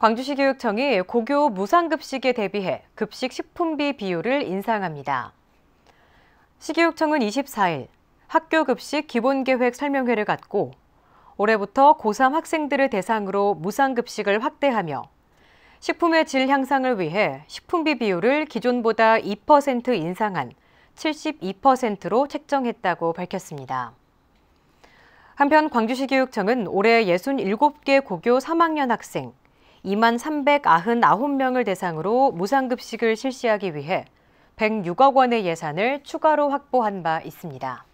광주시 교육청이 고교 무상급식에 대비해 급식 식품비 비율을 인상합니다. 시교육청은 24일 학교 급식 기본계획 설명회를 갖고 올해부터 고3 학생들을 대상으로 무상급식을 확대하며 식품의 질 향상을 위해 식품비 비율을 기존보다 2% 인상한 72%로 책정했다고 밝혔습니다. 한편 광주시교육청은 올해 67개 고교 3학년 학생 2만 399명을 대상으로 무상급식을 실시하기 위해 106억 원의 예산을 추가로 확보한 바 있습니다.